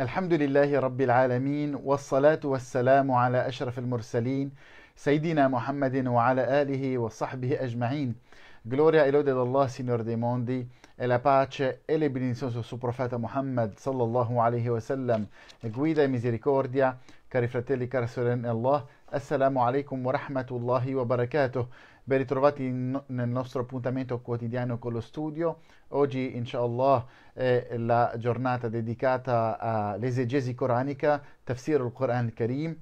الحمد لله رب العالمين والصلاة والسلام على أشرف المرسلين سيدنا محمد وعلى آله وصحبه أجمعين Gloria e lode ad Allah, Signore dei mondi, e la pace e le benedizioni sul suo profeta Muhammad, sallallahu alaihi wa sallam, e guida e misericordia, cari fratelli, cari sorelle Allah, Assalamu alaikum wa rahmatullahi wa barakatuh. Ben ritrovati nel nostro appuntamento quotidiano con lo studio. Oggi, inshallah, è la giornata dedicata all'esegesi coranica, Tafsir al-Quran Karim.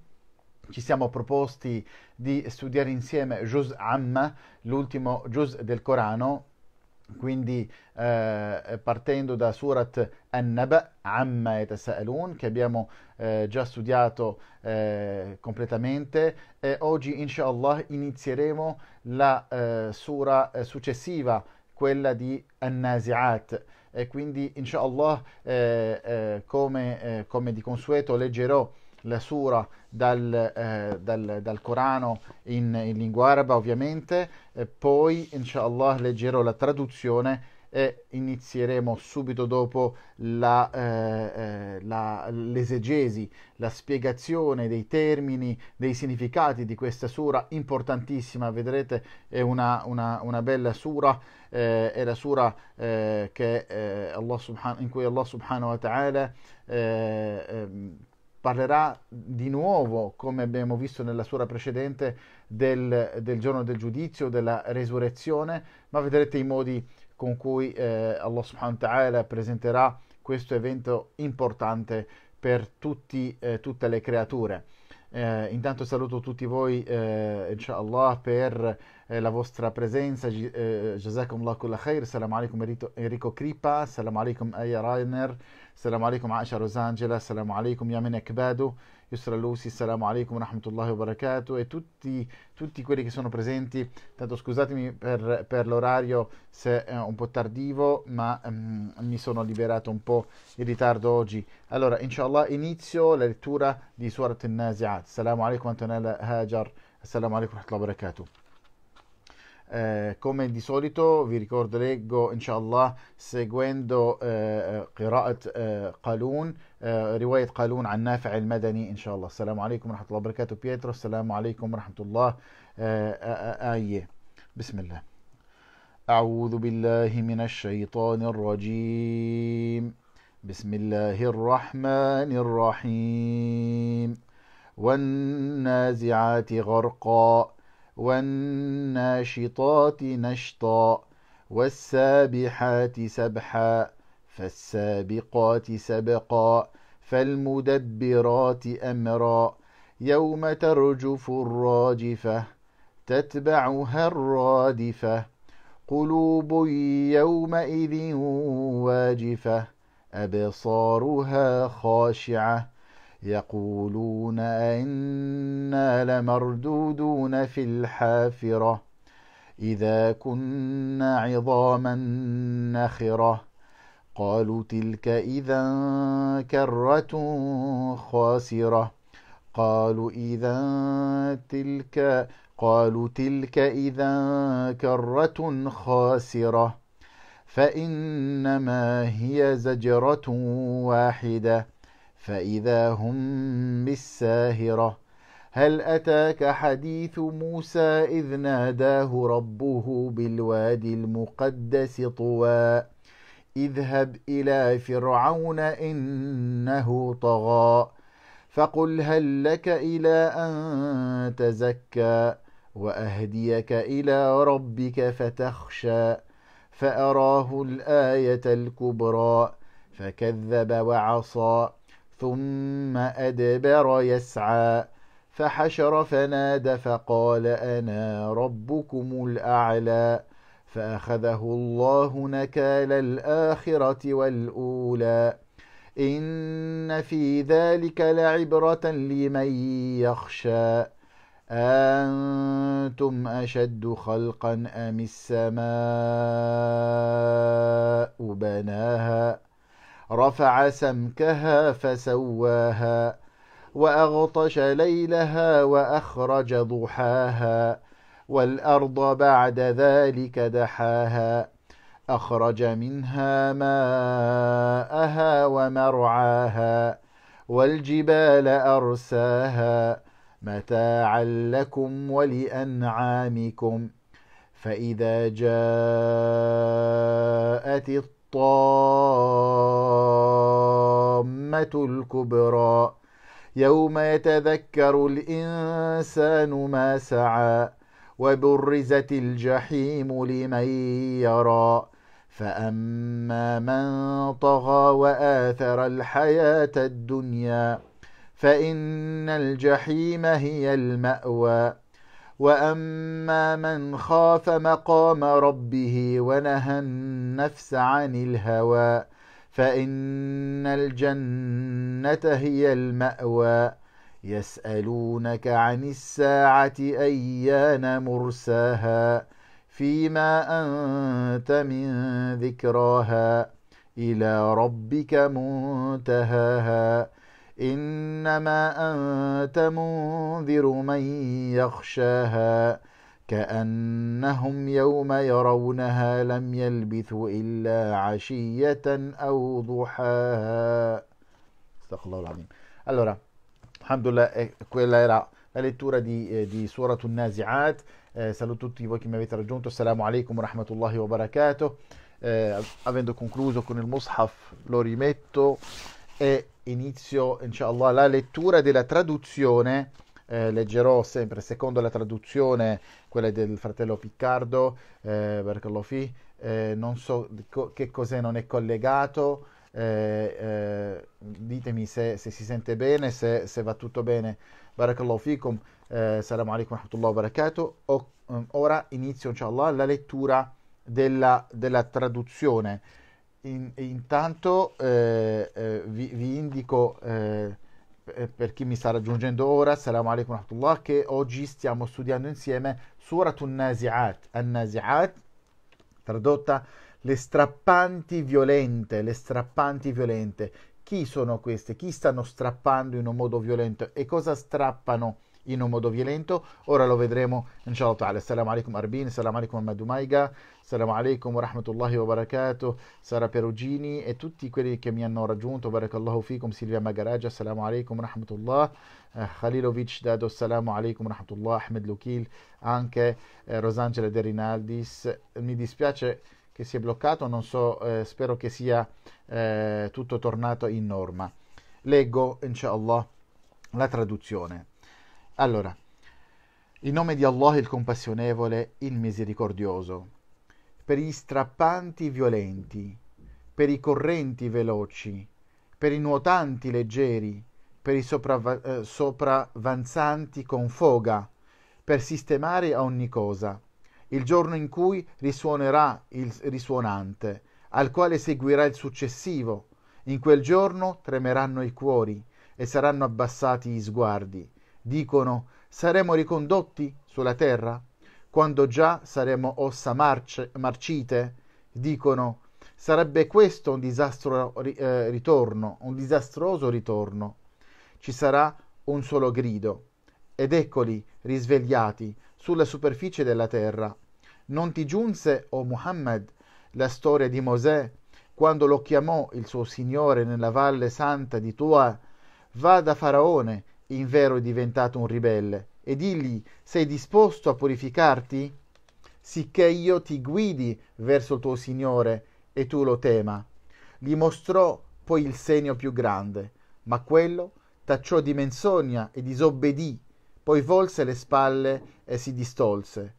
Ci siamo proposti di studiare insieme Juz Amma, l'ultimo Juz del Corano, quindi eh, partendo da Surat An-Naba, Amma Yatasa'alun, che abbiamo eh, già studiato eh, completamente, oggi inshallah inizieremo la eh, sura eh, successiva, quella di An-Nazi'at, e quindi inshallah eh, come, come, di consueto leggerò la sura dal, dal, dal Corano in, in lingua araba ovviamente, eh, poi inshallah leggerò la traduzione e inizieremo subito dopo la, eh, eh, la, l'esegesi, la spiegazione dei termini, dei significati di questa sura importantissima. Vedrete, è una, una, una bella sura, eh, è la sura eh, che, eh, subhan- in cui Allah subhanahu wa ta'ala eh, ehm, parlerà di nuovo, come abbiamo visto nella sura precedente, del, del giorno del giudizio, della resurrezione, ma vedrete i modi con cui eh, Allah subhanahu wa ta'ala presenterà questo evento importante per tutti, eh, tutte le creature. Eh, intanto saluto tutti voi, eh, inshallah, per eh, la vostra presenza. Eh, Jazakum la kulla khair. Salam alaikum Enrico Crippa. Salam alaikum Aya Rainer. Salam alaikum Aisha Rosangela. Salam alaikum Yamin Ekbadu. Yusra Lusi, Assalamu alaikum wa rahmatullahi wa barakatuh e tutti, tutti, quelli che sono presenti, tanto scusatemi per, per l'orario se è eh, un po' tardivo, ma um, mi sono liberato un po' in ritardo oggi. Allora, inshallah, inizio la lettura di Surat al-Nazi'at. Assalamu alaikum Antonella Hajar, salamu alaikum wa rahmatullahi wa barakatuh. Eh, come di solito vi ricorderò inshallah seguendo eh, قراءة قالون رواية قالون عن نافع المدني إن شاء الله السلام عليكم ورحمة الله وبركاته بيترو السلام عليكم ورحمة الله آية بسم الله أعوذ بالله من الشيطان الرجيم بسم الله الرحمن الرحيم والنازعات غرقا والناشطات نشطا والسابحات سبحا فالسابقات سبقا فالمدبرات امرا يوم ترجف الراجفه تتبعها الرادفه قلوب يومئذ واجفه ابصارها خاشعه يقولون أئنا لمردودون في الحافرة إذا كنا عظاما نخرة قالوا تلك إذا كرة خاسرة قالوا إذا تلك قالوا تلك إذا كرة خاسرة فإنما هي زجرة واحدة فإذا هم بالساهرة هل أتاك حديث موسى إذ ناداه ربه بالوادي المقدس طوى اذهب إلى فرعون إنه طغى فقل هل لك إلى أن تزكى وأهديك إلى ربك فتخشى فأراه الآية الكبرى فكذب وعصى ثم أدبر يسعى فحشر فنادى فقال أنا ربكم الأعلى فأخذه الله نكال الآخرة والأولى إن في ذلك لعبرة لمن يخشى أنتم أشد خلقا أم السماء بناها ؟ رفع سمكها فسواها واغطش ليلها واخرج ضحاها والارض بعد ذلك دحاها اخرج منها ماءها ومرعاها والجبال ارساها متاعا لكم ولانعامكم فاذا جاءت الطير الطامة الكبرى يوم يتذكر الإنسان ما سعى وبرزت الجحيم لمن يرى فأما من طغى وآثر الحياة الدنيا فإن الجحيم هي المأوى واما من خاف مقام ربه ونهى النفس عن الهوى فان الجنه هي الماوى يسالونك عن الساعه ايان مرساها فيما انت من ذكراها الى ربك منتهاها إنما أنت منذر من يخشاها كأنهم يوم يرونها لم يلبثوا إلا عشية أو ضحاها Astaghfirullah العظيم Allora, alhamdulillah, quella era la lettura di, di Surat Nazi'at. Eh, saluto tutti voi che mi avete raggiunto. Assalamu alaikum wa rahmatullahi wa barakatuh. Eh, avendo concluso con il Mushaf, lo rimetto. e inizio inshallah la lettura della traduzione eh, leggerò sempre secondo la traduzione quella del fratello Piccardo eh, fi, eh non so co- che cos'è non è collegato eh, eh, ditemi se, se, si sente bene se, se va tutto bene barakallahu fikum eh, salam alaikum wa barakatuh um, ora inizio inshallah la lettura della, della traduzione in, intanto eh, eh, vi, vi, indico eh, eh per chi mi sta raggiungendo ora, salam alaikum rahmatullah, che oggi stiamo studiando insieme Suratun Nazi'at, An-Nazi'at, tradotta le strappanti violente, le strappanti violente. Chi sono queste? Chi stanno strappando in un modo violento e cosa strappano? in un modo violento. Ora lo vedremo, inshallah ta'ala. Salam alaikum Arbin, assalamu alaikum Ahmad assalamu salam alaikum rahmatullahi wa barakatuh, Sara Perugini e tutti quelli che mi hanno raggiunto. Barakallahu fikum, Silvia Magaragia, assalamu alaikum rahmatullah. Eh, Khalilovic Dado, assalamu alaikum rahmatullah. Ahmed Lukil, anche eh, Rosangela De Rinaldis. Mi dispiace che si è bloccato, non so, eh, spero che sia eh, tutto tornato in norma. Leggo, inshallah, la traduzione. Allora, in nome di Allah il compassionevole, il misericordioso, per gli strappanti violenti, per i correnti veloci, per i nuotanti leggeri, per i sopravva- eh, con foga, per sistemare ogni cosa, il giorno in cui risuonerà il risuonante, al quale seguirà il successivo. In quel giorno tremeranno i cuori e saranno abbassati gli sguardi dicono saremo ricondotti sulla terra, quando già saremo ossa marce, marcite, dicono sarebbe questo un disastro eh, ritorno, un disastroso ritorno. Ci sarà un solo grido, ed eccoli risvegliati sulla superficie della terra. Non ti giunse, o oh Muhammad, la storia di Mosè, quando lo chiamò il suo Signore nella valle santa di Tua, vada Faraone invero è diventato un ribelle, e digli, sei disposto a purificarti? Sicché io ti guidi verso il tuo Signore e tu lo tema. Gli mostrò poi il segno più grande, ma quello tacciò di menzogna e disobbedì, poi volse le spalle e si distolse.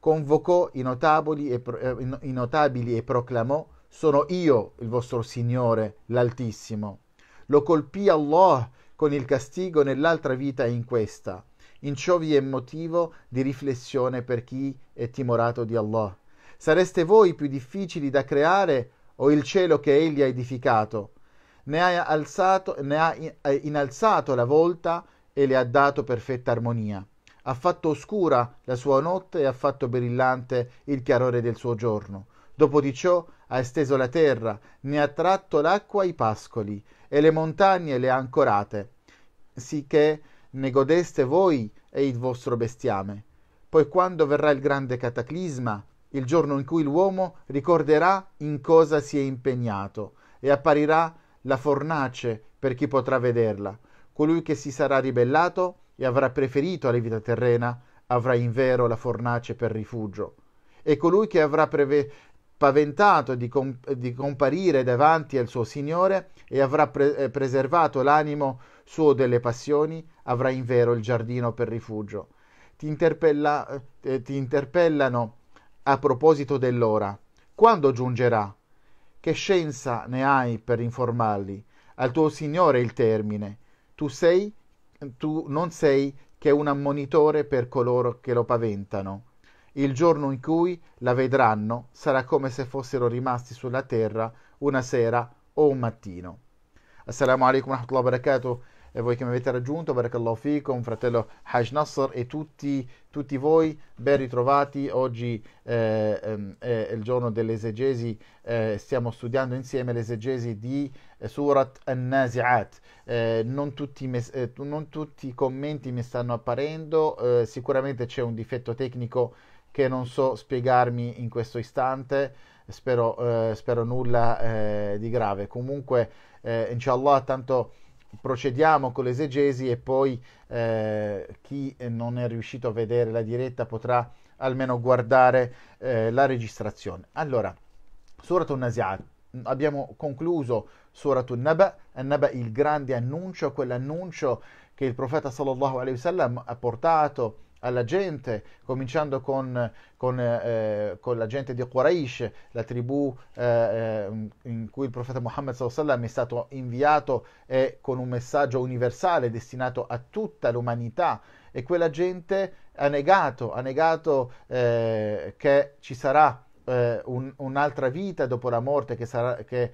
Convocò i notabili e, pro- eh, i notabili e proclamò, sono io il vostro Signore, l'Altissimo. Lo colpì Allah con il castigo nell'altra vita e in questa. In ciò vi è motivo di riflessione per chi è timorato di Allah. Sareste voi più difficili da creare o il cielo che egli ha edificato? Ne ha, alzato, ne ha eh, innalzato la volta e le ha dato perfetta armonia. Ha fatto oscura la sua notte e ha fatto brillante il chiarore del suo giorno. Dopo di ciò ha esteso la terra, ne ha tratto l'acqua ai pascoli, e le montagne le ha ancorate, sicché ne godeste voi e il vostro bestiame. Poi quando verrà il grande cataclisma, il giorno in cui l'uomo ricorderà in cosa si è impegnato, e apparirà la fornace per chi potrà vederla. Colui che si sarà ribellato e avrà preferito alla vita terrena, avrà in vero la fornace per rifugio e colui che avrà preve- spaventato di, comp- di, comparire davanti al suo Signore e avrà pre- eh, preservato l'animo suo delle passioni, avrà in vero il giardino per rifugio. Ti, interpella- eh, eh, ti interpellano a proposito dell'ora. Quando giungerà? Che scienza ne hai per informarli? Al tuo Signore il termine. Tu sei, tu non sei che un ammonitore per coloro che lo paventano. Il giorno in cui la vedranno sarà come se fossero rimasti sulla terra una sera o un mattino. Assalamu alaikum wa rahmatullahi wa barakatuh e voi che mi avete raggiunto, barakallahu fikum, fratello Haj Nasser e tutti, tutti voi, ben ritrovati. Oggi eh, eh, è il giorno dell'esegesi, eh, stiamo studiando insieme l'esegesi di eh, Surat An-Nazi'at. Eh, non, eh, non, tutti i commenti mi stanno apparendo, sicuramente c'è un difetto tecnico che non so spiegarmi in questo istante, spero, eh, spero nulla eh, di grave. Comunque, eh, inshallah, tanto procediamo con l'esegesi e poi eh, chi non è riuscito a vedere la diretta potrà almeno guardare eh, la registrazione. Allora, Suratun Naziat, abbiamo concluso Suratun Naba, Naba il grande annuncio, quell'annuncio che il profeta sallallahu alaihi wasallam ha portato alla gente, cominciando con, con, eh, con la gente di Quraysh, la tribù eh, eh in cui il profeta Muhammad sallam è stato inviato eh, con un messaggio universale destinato a tutta l'umanità e quella gente ha negato, ha negato eh, che ci sarà eh, un, un'altra vita dopo la morte, che, sarà, che,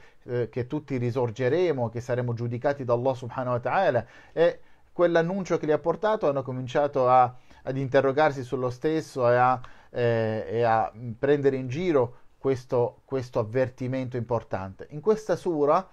che, tutti risorgeremo, che saremo giudicati da Allah subhanahu wa ta'ala. E quell'annuncio che li ha portato hanno cominciato a ad interrogarsi sullo stesso e a, eh, e a prendere in giro questo, questo, avvertimento importante. In questa sura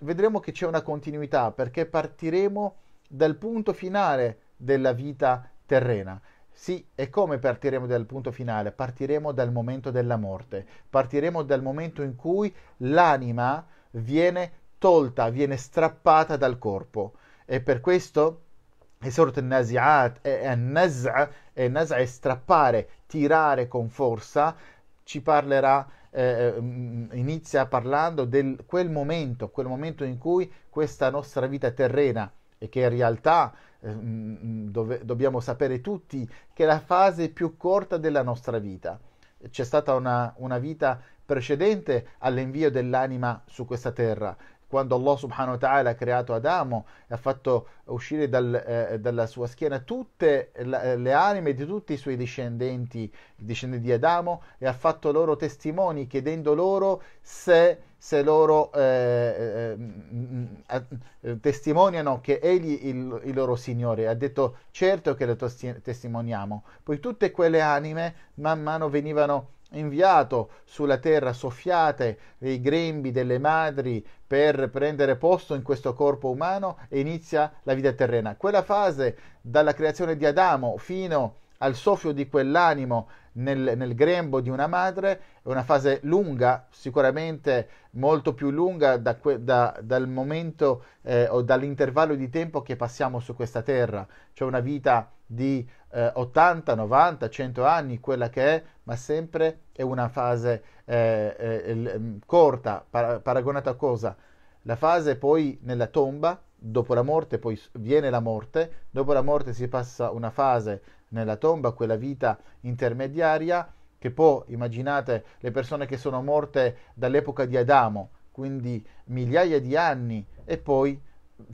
vedremo che c'è una continuità perché partiremo dal punto finale della vita terrena. Sì, e come partiremo dal punto finale? Partiremo dal momento della morte, partiremo dal momento in cui l'anima viene tolta, viene strappata dal corpo. E per questo e sorta Naziat, è Naz'a, e Naz'a è strappare, tirare con forza, ci parlerà, eh, mm, inizia parlando di quel momento, quel momento in cui questa nostra vita terrena, e che in realtà eh, mm, mm, dove, dobbiamo sapere tutti, che è la fase più corta della nostra vita. C'è stata una, una vita precedente all'invio dell'anima su questa terra, quando Allah subhanahu wa ta'ala ha creato Adamo e ha fatto uscire dal, eh, dalla sua schiena tutte eh, le, anime di tutti i suoi discendenti, discendenti di Adamo, e ha fatto loro testimoni chiedendo loro se, se loro eh, eh, mm, mm, eh testimoniano che egli il, il loro Signore. Ha detto certo che lo testimoniamo. Poi tutte quelle anime man mano venivano inviato sulla terra soffiate dei grembi delle madri per prendere posto in questo corpo umano e inizia la vita terrena. Quella fase dalla creazione di Adamo fino al soffio di quell'animo nel, nel grembo di una madre è una fase lunga, sicuramente molto più lunga da, da, dal momento eh, o dall'intervallo di tempo che passiamo su questa terra, cioè una vita di eh, 80, 90, 100 anni, quella che è ma sempre è una fase eh, eh, mm, corta, para- paragonata a cosa? La fase poi nella tomba, dopo la morte poi viene la morte, dopo la morte si passa una fase nella tomba, quella vita intermediaria, che può, immaginate, le persone che sono morte dall'epoca di Adamo, quindi migliaia di anni, e poi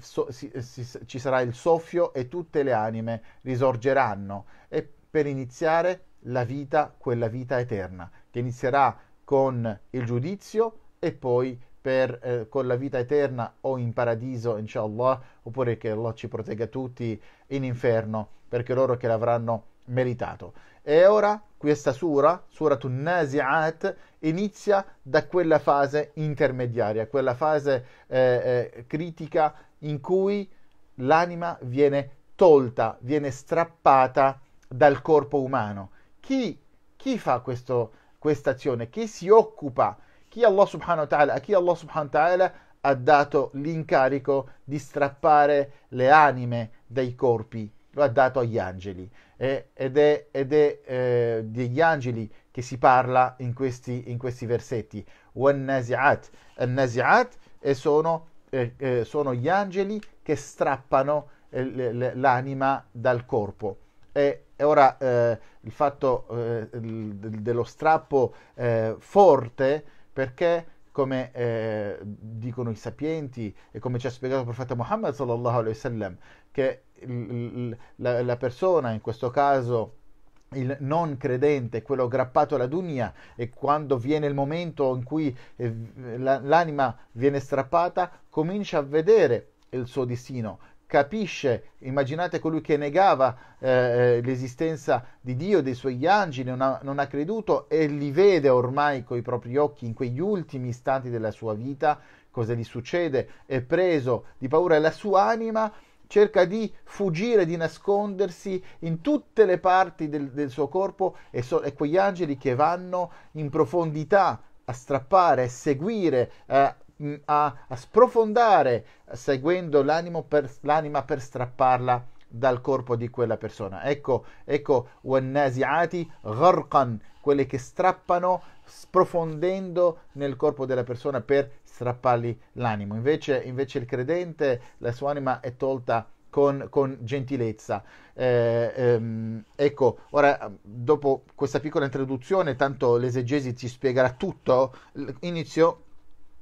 so, si, si, ci sarà il soffio e tutte le anime risorgeranno. E per iniziare la vita, quella vita eterna, che inizierà con il giudizio e poi per, eh, con la vita eterna o in paradiso, inshallah, oppure che Allah ci protegga tutti in inferno, perché loro che l'avranno meritato. E ora questa sura, suratun Nazi'at, inizia da quella fase intermediaria, quella fase eh, eh, critica in cui l'anima viene tolta, viene strappata dal corpo umano chi, chi fa questa azione, chi si occupa, chi Allah subhanahu wa ta'ala, a chi Allah subhanahu wa ta'ala ha dato l'incarico di strappare le anime dai corpi, lo ha dato agli angeli eh, ed è, ed è eh, degli angeli che si parla in questi, in questi versetti. Wan-nazi'at, eh, sono, eh, eh, sono gli angeli che strappano eh, l'anima dal corpo. E ora eh, il fatto eh, dello strappo eh, forte perché come eh, dicono i sapienti e come ci ha spiegato il profeta Muhammad sallallahu alaihi wasallam, che il, la, la, persona, in questo caso il non credente, quello aggrappato alla dunia, e quando viene il momento in cui eh, l'anima viene strappata, comincia a vedere il suo destino, capisce, immaginate colui che negava eh, eh, l'esistenza di Dio, dei suoi angeli, non ha, non ha creduto e li vede ormai coi propri occhi in quegli ultimi istanti della sua vita, cosa gli succede, è preso di paura e la sua anima cerca di fuggire, di nascondersi in tutte le parti del, del suo corpo e, so, e quegli angeli che vanno in profondità a strappare, a seguire, a eh, Mm, a, a sprofondare seguendo per, l'anima per strapparla dal corpo di quella persona. Ecco, ecco, wannaziati gharqan, quelle che strappano sprofondendo nel corpo della persona per strappargli l'animo. Invece, invece il credente, la sua anima è tolta con, con gentilezza. Eh, ehm, ecco, ora dopo questa piccola introduzione, tanto l'esegesi ci spiegherà tutto, inizio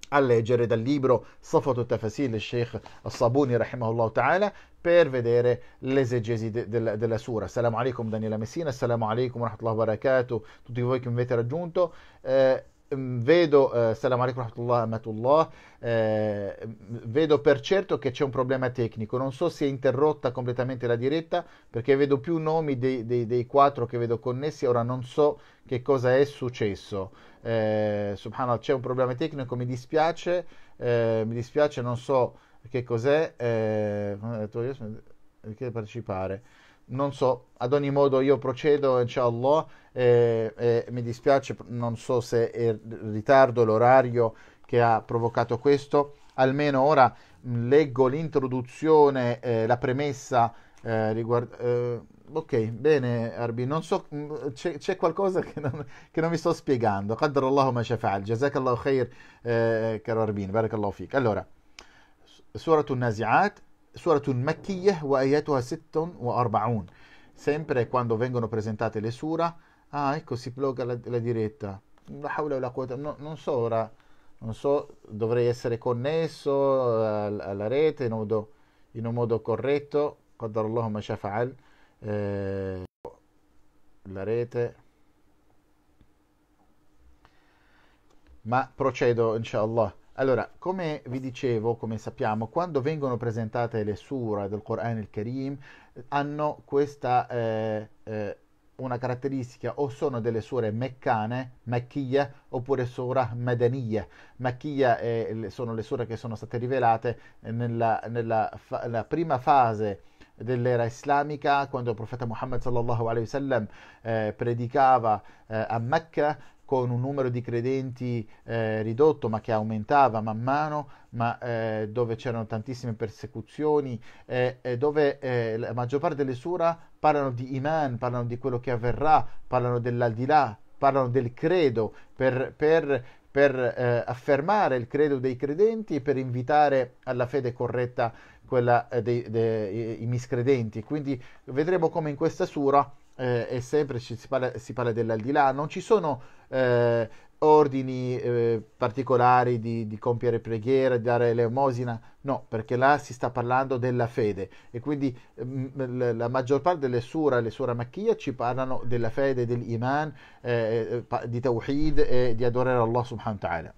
a leggere dal libro Safatu Tafasil del Sheikh Al-Sabuni rahimahullah ta'ala per vedere l'esegesi de, de, della sura. Assalamu alaikum Daniela Messina, assalamu alaikum rahmatullah barakatuh, tutti voi che mi avete raggiunto. Eh, mm, vedo, eh, eh, vedo per certo che c'è un problema tecnico, non so se è interrotta completamente la diretta perché vedo più nomi dei, dei, dei quattro che vedo connessi, ora non so che cosa è successo eh, subhanallah c'è un problema tecnico, mi dispiace, eh, mi dispiace, non so che cos'è, eh, eh, eh che partecipare. Non so, ad ogni modo io procedo, inshallah, eh, eh, mi dispiace, non so se è il ritardo, l'orario che ha provocato questo, almeno ora mm, leggo l'introduzione, eh, la premessa eh, riguardo ok, bene Arbi, non so, mm, c'è, c'è qualcosa che non, che non, mi sto spiegando. Qadr Allahu ma shafa'al, jazakallahu khair, eh, caro Arbin, barakallahu fik. Allora, Suratun Nazi'at, Suratun Makkiyah wa ayatuha arba'un. Sempre quando vengono presentate le sura, ah ecco si blocca la, la diretta. No, non so ora, non so, dovrei essere connesso eh, alla rete in un modo, in un modo corretto. قدر الله ما شاء eh, la rete ma procedo inshallah allora come vi dicevo come sappiamo quando vengono presentate le sura del Quran il Karim hanno questa eh, eh, una caratteristica o sono delle sure meccane, macchia, oppure sura madaniya. Macchia sono le sure che sono state rivelate nella, nella fa, prima fase dell'era islamica, quando il profeta Muhammad sallallahu alaihi wasallam eh, predicava eh, a Mecca con un numero di credenti eh, ridotto ma che aumentava man mano, ma eh, dove c'erano tantissime persecuzioni, eh, dove eh, la maggior parte delle sura parlano di iman, parlano di quello che avverrà, parlano dell'aldilà, parlano del credo per, per, per eh, affermare il credo dei credenti e per invitare alla fede corretta quella eh, dei, dei miscredenti. Quindi vedremo come in questa sura eh, è sempre ci si parla, si parla dell'aldilà, non ci sono eh, ordini eh, particolari di, di, compiere preghiera, di dare elemosina, no, perché là si sta parlando della fede e quindi mh, mm, la maggior parte delle sura, le sura macchia, ci parlano della fede, dell'iman, eh, eh di tawhid e di adorare Allah subhanahu wa ta'ala.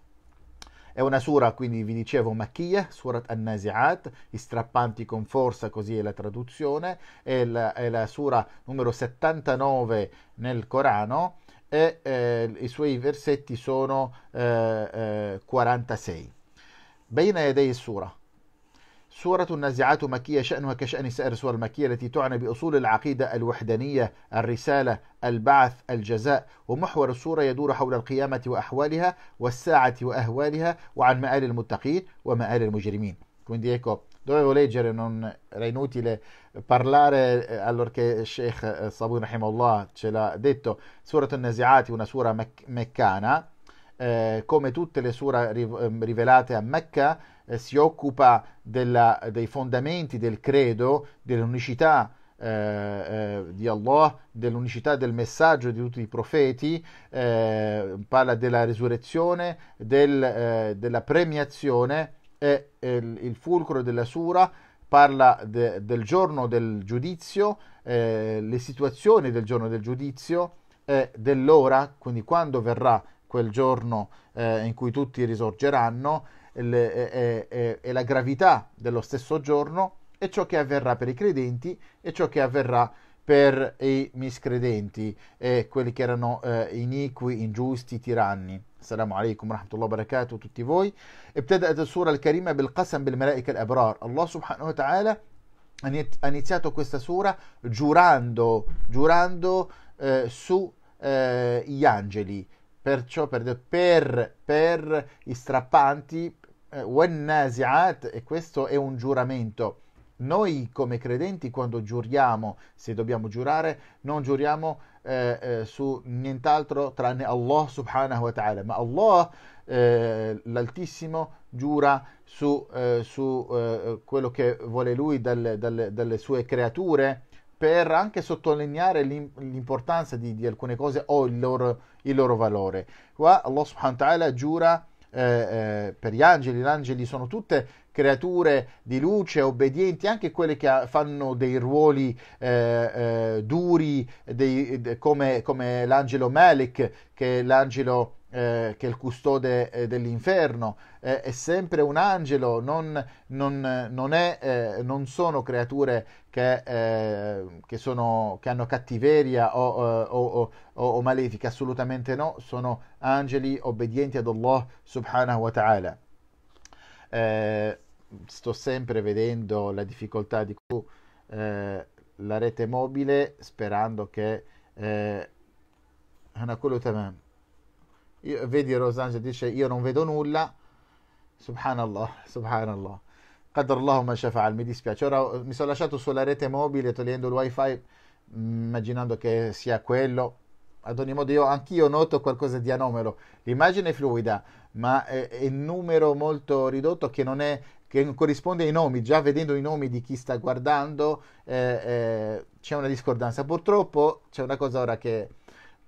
È una sura, quindi vi dicevo, Makkiya, Surat al naziat i strappanti con forza, così è la traduzione, è la, è la sura numero 79 nel Corano e eh, i suoi versetti sono eh, eh, 46. è il sura, سورة النازعات مكية شأنها كشأن سائر سور المكية التي تعنى بأصول العقيدة الوحدانية، الرسالة، البعث، الجزاء، ومحور السورة يدور حول القيامة وأحوالها، والساعة وأهوالها، وعن مآل المتقين ومآل المجرمين. dovevo leggere, non, era inutile parlare eh, allora allorché Sheikh eh, Sabu Rahimullah ce l'ha detto, Surat al-Nazi'ati, una sura meccana, eh, come tutte le sure ehm, rivelate a Mecca, eh, si occupa della, dei fondamenti del credo, dell'unicità eh, eh di Allah, dell'unicità del messaggio di tutti i profeti, eh, parla della resurrezione, del, eh, della premiazione è il, il fulcro della sura parla de, del giorno del giudizio, eh, le situazioni del giorno del giudizio eh, dell'ora, quindi quando verrà quel giorno eh, in cui tutti risorgeranno e la gravità dello stesso giorno e ciò che avverrà per i credenti e ciò che avverrà per i miscredenti e quelli che erano eh, iniqui, ingiusti, tiranni. Assalamu alaikum wa rahmatullahi wa barakatuh a tutti voi. al-Karima ابتدأت السورة الكريمة بالقسم بالملائكة Allah subhanahu wa ta'ala ha iniziato questa sura giurando, giurando eh, su eh, gli angeli, perciò per, per, per i strappanti, والنازعات eh, e questo è un giuramento. Noi come credenti quando giuriamo, se dobbiamo giurare, non giuriamo eh, eh, su nient'altro tranne Allah subhanahu wa ta'ala, ma Allah eh, l'Altissimo giura su, eh, su eh, quello che vuole lui dalle, dalle, dalle sue creature per anche sottolineare l'importanza di, di, alcune cose o il loro, il loro valore. Qua Allah subhanahu wa ta'ala giura eh, eh, per gli angeli, gli angeli sono tutte creature di luce, obbedienti, anche quelle che fanno dei ruoli eh, eh duri dei, de, come, come l'angelo Melek, che è l'angelo eh, che è il custode eh, dell'inferno, eh, è sempre un angelo, non, non, non, è, eh, non sono creature che, eh, che, sono, che, hanno cattiveria eh, o, o, o, o, malefiche, assolutamente no, sono angeli obbedienti ad Allah subhanahu wa ta'ala. sto sempre vedendo la difficoltà di cui la rete mobile sperando che... Eh, أنا كله تمام io, vedi Rosangelo dice io non vedo nulla, subhanallah, subhanallah. Qadr Allahumma shafa'al, mi dispiace. Ora eh, mi sono lasciato sulla rete mobile togliendo il wifi, mm, immaginando che sia quello. Ad ogni modo, io anch'io noto qualcosa di anomalo. L'immagine è fluida, ma è, è un numero molto ridotto che non, è, che corrisponde ai nomi. Già vedendo i nomi di chi sta guardando, eh, eh, c'è una discordanza. Purtroppo c'è una cosa ora che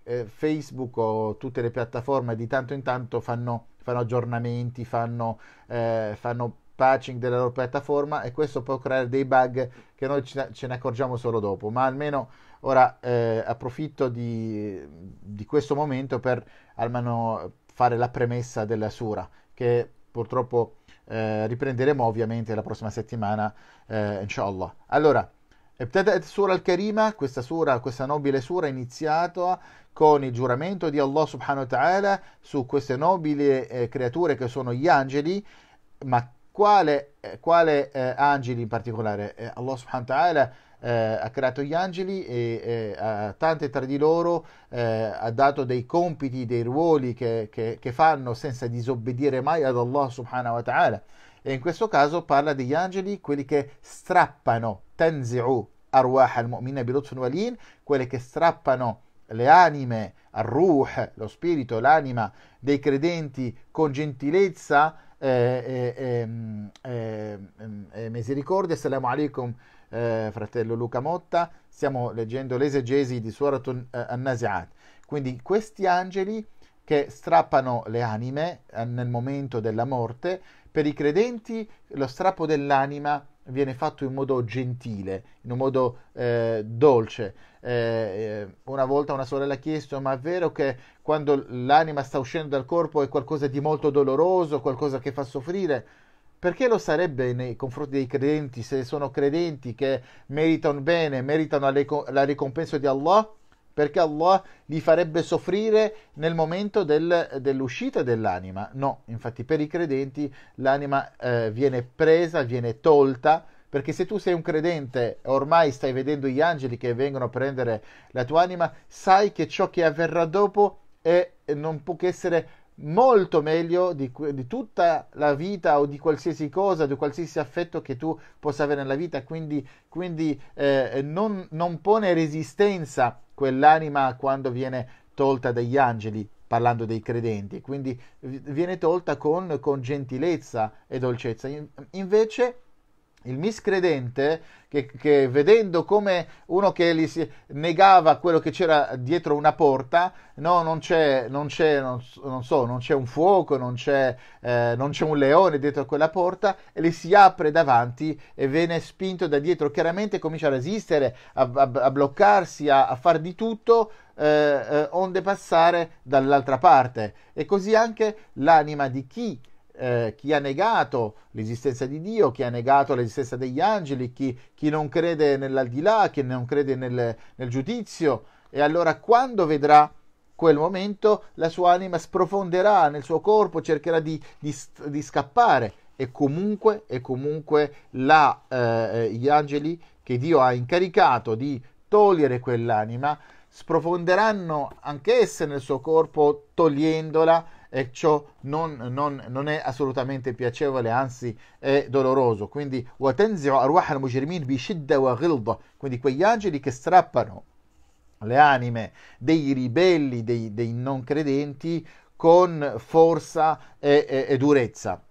eh, Facebook o tutte le piattaforme di tanto in tanto fanno, fanno aggiornamenti, fanno, eh, fanno patching della loro piattaforma e questo può creare dei bug che noi ce ne accorgiamo solo dopo, ma almeno ora eh, approfitto di, di, questo momento per almeno fare la premessa della Sura che purtroppo eh, riprenderemo ovviamente la prossima settimana, eh, inshallah. Allora, ابتدأت السورة الكريمة questa sura, questa nobile sura è iniziata con il giuramento di Allah subhanahu wa ta'ala su queste nobili eh, creature che sono gli angeli, ma quale, eh, quale eh, angeli in particolare? Eh, Allah subhanahu wa ta'ala eh, ha creato gli angeli e eh, a tante tra di loro ha dato dei compiti, dei ruoli che, che, che fanno senza disobbedire mai ad Allah subhanahu wa ta'ala e in questo caso parla degli angeli, quelli che strappano, tanzi'u arwah al-mu'mina bilutfun walin, quelli che strappano le anime, ruh lo spirito, l'anima dei credenti con gentilezza e eh, eh, ehm, ehm, ehm, eh, misericordia. Assalamu alaikum eh, fratello Luca Motta, stiamo leggendo l'esegesi di Suratun eh, An-Nazi'at. Quindi questi angeli che strappano le anime eh, nel momento della morte per i credenti lo strappo dell'anima viene fatto in modo gentile, in un modo eh, dolce. Eh, eh, una volta una sorella ha chiesto, ma è vero che quando l'anima sta uscendo dal corpo è qualcosa di molto doloroso, qualcosa che fa soffrire? Perché lo sarebbe nei confronti dei credenti, se sono credenti che meritano bene, meritano la ricompensa di Allah? perché Allah li farebbe soffrire nel momento del, dell'uscita dell'anima. No, infatti per i credenti l'anima eh, viene presa, viene tolta, perché se tu sei un credente e ormai stai vedendo gli angeli che vengono a prendere la tua anima, sai che ciò che avverrà dopo è, eh, non può che essere molto meglio di, di, tutta la vita o di qualsiasi cosa, di qualsiasi affetto che tu possa avere nella vita, quindi, quindi eh, non, non pone resistenza quell'anima quando viene tolta dagli angeli, parlando dei credenti, quindi viene tolta con, con gentilezza e dolcezza. invece il miscredente, che, che, vedendo come uno che gli si negava quello che c'era dietro una porta, no, non c'è, non c'è, non, non so, non c'è un fuoco, non c'è, eh, non c'è un leone dietro quella porta, e gli si apre davanti e viene spinto da dietro. Chiaramente comincia a resistere, a, a, a bloccarsi, a, a far di tutto eh, eh onde passare dall'altra parte. E così anche l'anima di chi eh, chi ha negato l'esistenza di Dio, chi ha negato l'esistenza degli angeli, chi, chi non crede nell'aldilà, chi non crede nel, nel giudizio. E allora quando vedrà quel momento la sua anima sprofonderà nel suo corpo, cercherà di, di, di scappare e comunque, e comunque la, eh, eh, gli angeli che Dio ha incaricato di togliere quell'anima sprofonderanno anch'esse nel suo corpo togliendola e ciò non, non, non è assolutamente piacevole, anzi è doloroso. Quindi, quindi quegli angeli che strappano le anime dei ribelli, dei, dei non credenti, con forza e, e, e durezza.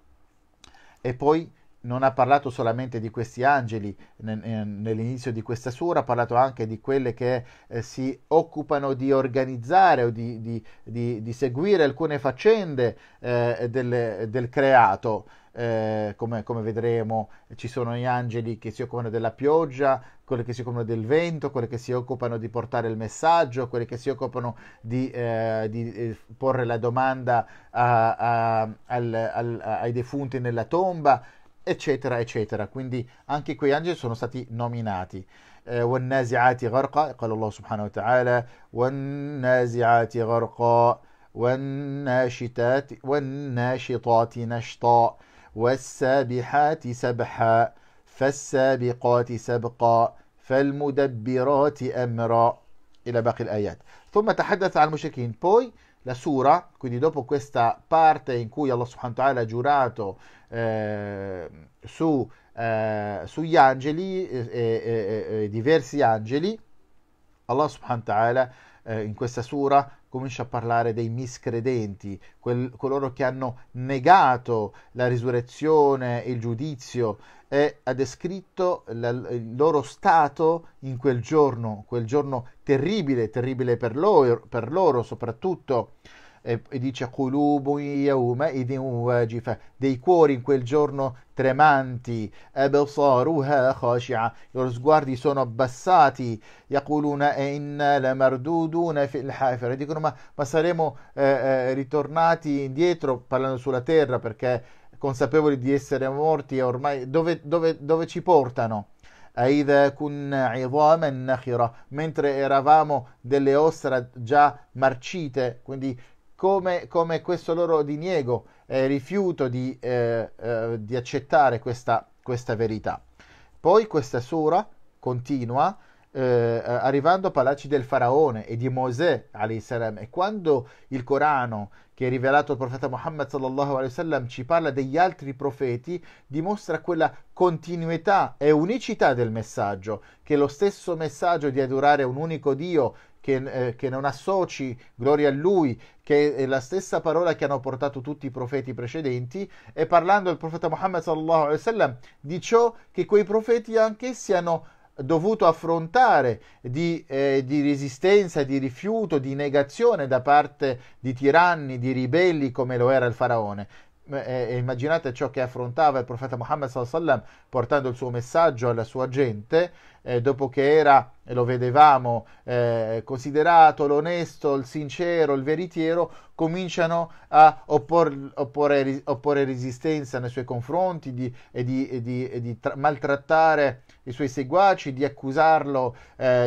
E poi non ha parlato solamente di questi angeli nell'inizio di questa sura, ha parlato anche di quelle che eh, si occupano di organizzare o di, di, di, di seguire alcune faccende eh, del, del, creato. Eh, come, come, vedremo ci sono gli angeli che si occupano della pioggia, quelli che si occupano del vento, quelli che si occupano di portare il messaggio, quelli che si occupano di, eh, eh, porre la domanda a, a, al, al, ai defunti nella tomba eccetera eccetera quindi anche quei angeli sono stati nominati eh, والنازعات غرقا قال الله سبحانه وتعالى والنازعات غرقا والناشطات والناشطات نشطا والسابحات سبحا فالسابقات سبقا فالمدبرات أمرا إلى باقي الآيات ثم تحدث عن المشركين poi la sura quindi dopo questa parte in cui Allah subhanahu wa ta'ala ha giurato eh, su, eh, sugli angeli, eh, diversi angeli, Allah subhanahu wa ta'ala eh, in questa sura comincia a parlare dei miscredenti, quel, coloro che hanno negato la risurrezione e il giudizio e ha descritto la, il loro stato in quel giorno, quel giorno terribile, terribile per loro, per loro soprattutto e, e dice dei cuori in quel giorno tremanti i loro sguardi sono abbassati e dicono ma, ma saremo eh, eh, ritornati indietro parlando sulla terra perché consapevoli di essere morti e ormai dove, dove, dove ci portano? mentre eravamo delle ossa già marcite, quindi come, come questo loro diniego, eh, rifiuto di, eh, eh, di accettare questa, questa, verità. Poi questa sura continua eh, eh, arrivando a palazzi del faraone e di Mosè salam, e quando il Corano che è rivelato al profeta Muhammad sallallahu alaihi wasallam ci parla degli altri profeti dimostra quella continuità e unicità del messaggio che lo stesso messaggio di adorare un unico Dio che, eh, che, non associ gloria a lui, che è la stessa parola che hanno portato tutti i profeti precedenti, e parlando al profeta Muhammad sallallahu alaihi wasallam di ciò che quei profeti anch'essi hanno dovuto affrontare di, eh, di, resistenza, di rifiuto, di negazione da parte di tiranni, di ribelli come lo era il faraone. Eh, eh, immaginate ciò che affrontava il profeta Muhammad sallam portando il suo messaggio alla sua gente, eh, dopo che era, e eh, lo vedevamo, eh, considerato l'onesto, il sincero, il veritiero, cominciano a oppor, opporre, opporre, resistenza nei suoi confronti di, e di, e di, e di tra- maltrattare i suoi seguaci, di accusarlo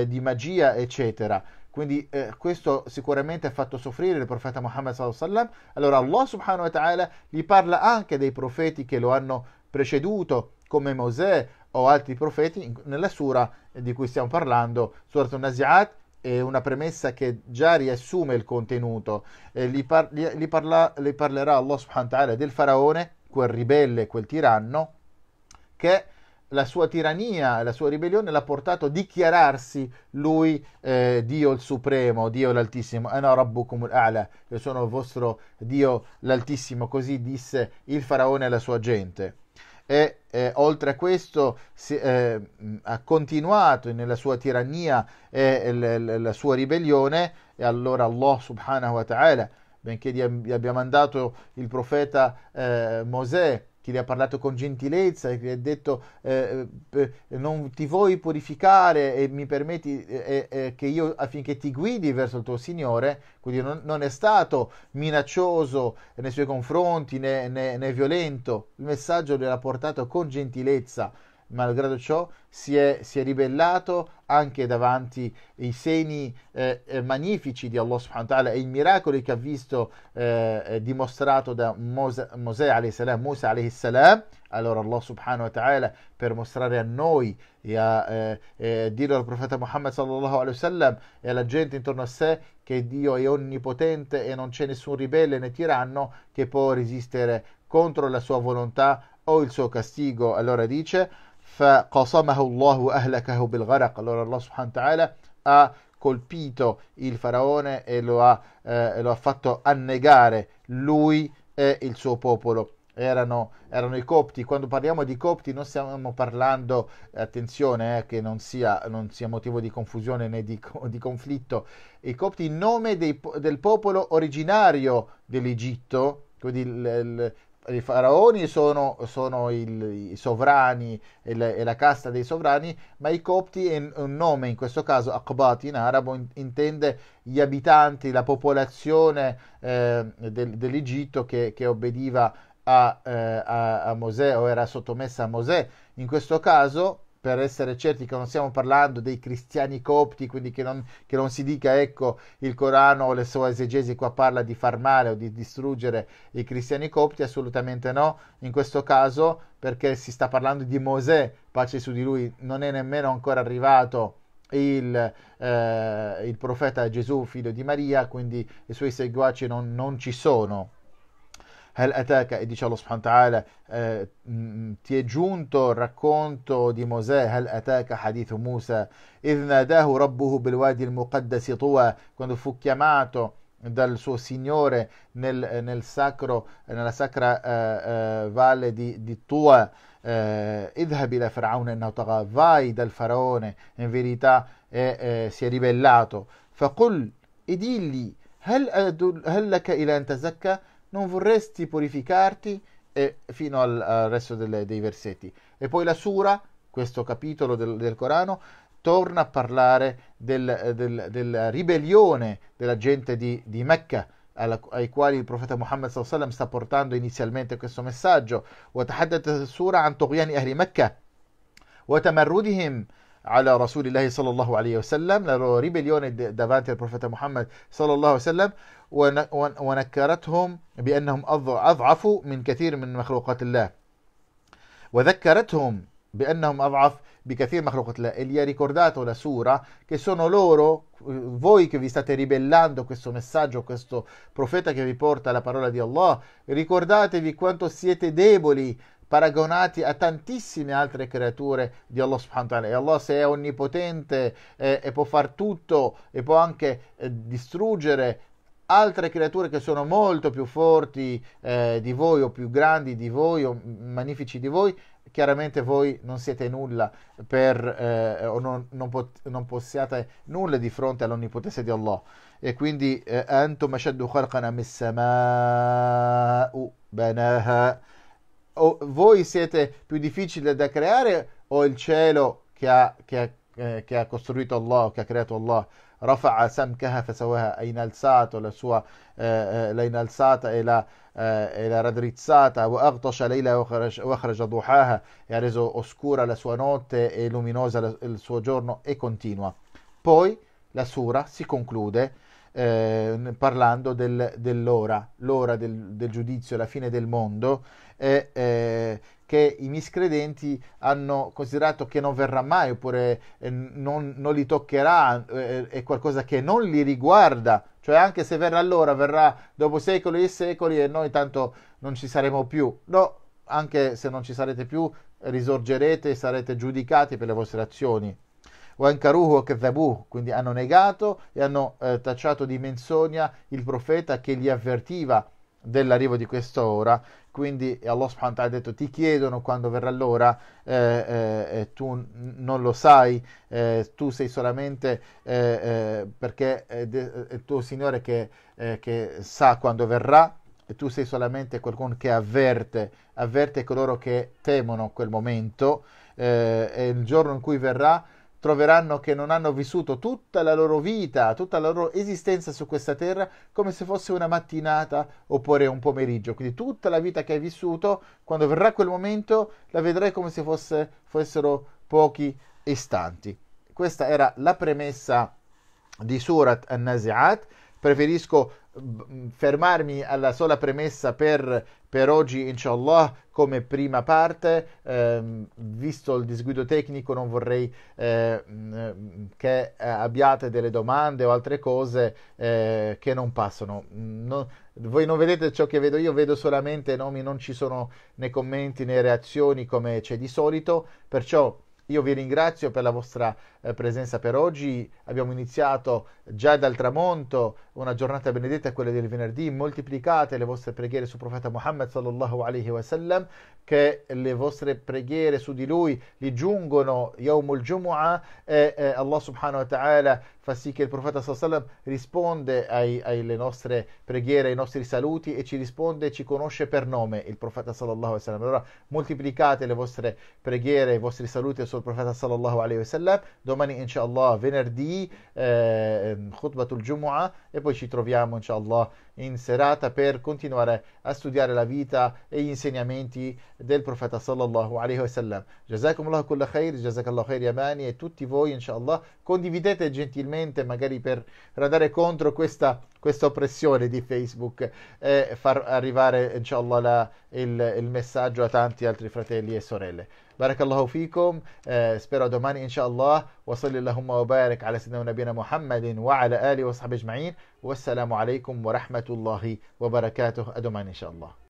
di magia, eccetera. Quindi eh, questo sicuramente ha fatto soffrire il profeta Muhammad sallallahu Allora Allah subhanahu wa ta'ala gli parla anche dei profeti che lo hanno preceduto come Mosè o altri profeti nella sura di cui stiamo parlando, sura al-Nazi'at, è una premessa che già riassume il contenuto. Eh, li, par- li, parla- li parlerà Allah subhanahu wa ta'ala del faraone, quel ribelle, quel tiranno, che la sua tirannia, la sua ribellione l'ha portato a dichiararsi lui eh, Dio il Supremo, Dio l'Altissimo, Ana eh Rabbukum Ala, che sono il vostro Dio l'Altissimo, così disse il faraone alla sua gente. E eh, oltre a questo si, eh, ha continuato nella sua tirannia e l- l- la sua ribellione, e allora Allah subhanahu wa ta'ala, benché gli abbia mandato il profeta eh, Mosè, chi ha parlato con gentilezza, chi le ha detto eh, eh, eh, non ti vuoi purificare e mi permetti eh, eh, che io affinché ti guidi verso il tuo Signore, quindi non, non è stato minaccioso nei suoi confronti né, né, né violento, il messaggio l'ha portato con gentilezza, malgrado ciò si è, si è ribellato anche davanti ai segni eh, eh, magnifici di Allah subhanahu wa ta'ala e i miracoli che ha visto eh, eh dimostrato da Mosè, Mosè alayhi Musa alayhi salam, allora Allah subhanahu wa ta'ala per mostrare a noi e a eh, eh, dire al profeta Muhammad sallallahu alaihi wasallam e alla gente intorno a sé che Dio è onnipotente e non c'è nessun ribelle né tiranno che può resistere contro la sua volontà o il suo castigo. Allora dice فقصمه الله بالغرق allora Allah subhanahu wa ta'ala ha colpito il faraone e lo ha, eh, lo ha fatto annegare lui e il suo popolo erano, erano, i copti. Quando parliamo di copti non stiamo parlando, attenzione eh, che non sia, non sia, motivo di confusione né di, di conflitto, i copti in nome dei, del popolo originario dell'Egitto, quindi il, il, i faraoni sono, sono il, i sovrani e la, la, casta dei sovrani, ma i copti è un nome, in questo caso Akbat in arabo, in, intende gli abitanti, la popolazione eh, del, dell'Egitto che, che obbediva a, eh, a, a Mosè o era sottomessa a Mosè. In questo caso per essere certi che non stiamo parlando dei cristiani copti, quindi che non, che non si dica ecco il Corano o le sue esegesi qua parla di far male o di distruggere i cristiani copti, assolutamente no, in questo caso perché si sta parlando di Mosè, pace su di lui, non è nemmeno ancora arrivato il, eh, il profeta Gesù, figlio di Maria, quindi i suoi seguaci non, non ci sono. هل اتاك e dice allo Spantala eh, ti è giunto il racconto di Mosè Hal Ataka إذ ناداه ربه بالوادي المقدس طوى muqaddas tuwa quando fu dal suo Signore nel, nel sacro, nella sacra uh, uh, valle di, di Tua. Eh, idhabila Faraone Nautaga, vai dal Faraone, in verità eh, eh, si è ribellato. Faqul e digli, هل, هل laka ila أن تزكى non vorresti purificarti e fino al, al resto delle, dei versetti. E poi la sura, questo capitolo del, del Corano, torna a parlare del, del, della ribellione della gente di, di Mecca, alla, ai quali il profeta Muhammad sallam sta portando inizialmente questo messaggio. وتحدث السورة عن طغيان أهل مكة وتمردهم على رسول الله صلى الله عليه وسلم ريبيليون دافانتي البروفيت محمد صلى الله عليه وسلم ونكرتهم بانهم اضعف من كثير من مخلوقات الله وذكرتهم بانهم اضعف بكثير من مخلوقات الله اللي ريكورداتو لا سورا كي sono loro voi che vi state ribellando questo messaggio questo profeta che vi porta la parola di Allah ricordatevi quanto siete deboli paragonati a tantissime altre creature di Allah subhanahu wa ta'ala. E Allah se è onnipotente eh, e può far tutto e può anche eh, distruggere altre creature che sono molto più forti eh, di voi o più grandi di voi o magnifici di voi, chiaramente voi non siete nulla per, eh, o non, non, pot- non, possiate nulla di fronte all'onnipotenza di Allah. E quindi eh, antum ashaddu khalqana mis-sama'u banaha o voi siete più difficili da creare o il cielo che ha, che ha eh, che ha costruito Allah, che ha creato Allah, rafa'a samkaha fasawaha, ha innalzato la sua, eh, eh, l'ha innalzata e l'ha, eh, e l'ha raddrizzata, wa layla wa duhaha, e ha reso oscura la sua notte e luminosa la, il suo giorno e continua. Poi la sura si conclude eh, parlando del, dell'ora, l'ora del, del giudizio, la fine del mondo, e eh, che i miscredenti hanno considerato che non verrà mai oppure eh, non, non, li toccherà, eh, è qualcosa che non li riguarda, cioè anche se verrà allora, verrà dopo secoli e secoli e noi tanto non ci saremo più. No, anche se non ci sarete più, risorgerete e sarete giudicati per le vostre azioni. Wankaruhu Kezabu, quindi hanno negato e hanno eh, tacciato di menzogna il profeta che li avvertiva dell'arrivo di quest'ora. Quindi Allah subhanahu ha detto ti chiedono quando verrà l'ora eh, eh, tu non lo sai, eh, tu sei solamente eh, eh, perché è, è il tuo Signore che, eh, che sa quando verrà e tu sei solamente qualcuno che avverte, avverte coloro che temono quel momento e il giorno in cui verrà troveranno che non hanno vissuto tutta la loro vita, tutta la loro esistenza su questa terra come se fosse una mattinata oppure un pomeriggio. Quindi tutta la vita che hai vissuto, quando verrà quel momento, la vedrai come se fosse, fossero pochi istanti. Questa era la premessa di Surat An-Nazi'at. Preferisco fermarmi alla sola premessa per, per oggi, inshallah, come prima parte. Eh, visto il disguido tecnico, non vorrei eh, che eh, abbiate delle domande o altre cose eh, che non passano. Mm, no, voi non vedete ciò che vedo io, vedo solamente nomi, non ci sono né commenti né reazioni come c'è di solito, perciò io vi ringrazio per la vostra eh, presenza per oggi. Abbiamo iniziato già dal tramonto una giornata benedetta, quella del venerdì. Moltiplicate le vostre preghiere sul profeta Muhammad sallallahu alaihi wasallam, che le vostre preghiere su di lui gli giungono Yawmul Jumu'ah e Allah subhanahu wa ta'ala fa sì che il profeta sallallahu risponde ai, alle nostre preghiere, ai nostri saluti e ci risponde e ci conosce per nome il profeta sallallahu alaihi wasallam. Allora moltiplicate le vostre preghiere, i vostri saluti verso il profeta sallallahu alaihi wasallam. Domani inshallah venerdì eh, ehm, khutbatul Jumu'ah e poi ci troviamo inshallah in serata per continuare a studiare la vita e gli insegnamenti del profeta sallallahu alaihi wasallam. Jazakumullah kulla khair, jazakallah khair yamani e tutti voi inshallah condividete gentilmente magari per radare contro questa questa oppressione di Facebook e far arrivare inshallah la, il, il messaggio a tanti altri fratelli e sorelle. بارك الله فيكم سبيرا آه، دوماني إن شاء الله وصل اللهم وبارك على سيدنا ونبينا محمد وعلى آله وصحبه أجمعين والسلام عليكم ورحمة الله وبركاته أدوماني إن شاء الله